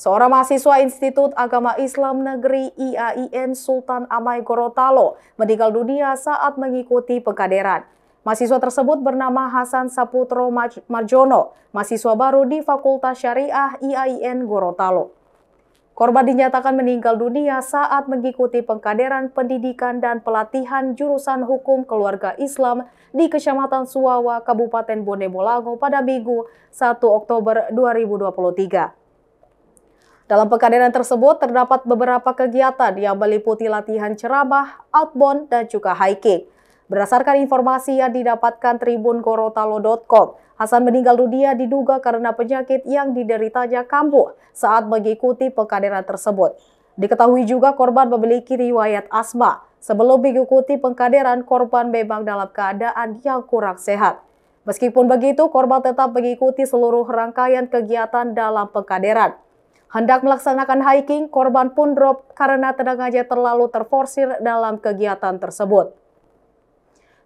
Seorang mahasiswa Institut Agama Islam Negeri IAIN Sultan Amai Gorotalo meninggal dunia saat mengikuti pengkaderan. Mahasiswa tersebut bernama Hasan Saputro Marjono, mahasiswa baru di Fakultas Syariah IAIN Gorotalo. Korban dinyatakan meninggal dunia saat mengikuti pengkaderan pendidikan dan pelatihan jurusan hukum keluarga Islam di Kecamatan Suawa, Kabupaten Bone Bolango pada Minggu 1 Oktober 2023. Dalam pekadenan tersebut terdapat beberapa kegiatan yang meliputi latihan ceramah, outbound, dan juga hiking. Berdasarkan informasi yang didapatkan Tribun Gorontalo.com, Hasan meninggal dunia diduga karena penyakit yang dideritanya kambuh saat mengikuti pekadenan tersebut. Diketahui juga korban memiliki riwayat asma. Sebelum mengikuti pengkaderan, korban memang dalam keadaan yang kurang sehat. Meskipun begitu, korban tetap mengikuti seluruh rangkaian kegiatan dalam pengkaderan. Hendak melaksanakan hiking, korban pun drop karena tenaganya terlalu terforsir dalam kegiatan tersebut.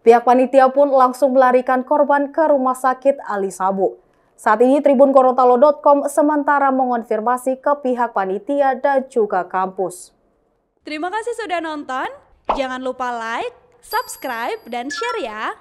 Pihak panitia pun langsung melarikan korban ke rumah sakit Ali Sabu. Saat ini Tribun Gorontalo.com sementara mengonfirmasi ke pihak panitia dan juga kampus. Terima kasih sudah nonton. Jangan lupa like, subscribe, dan share ya.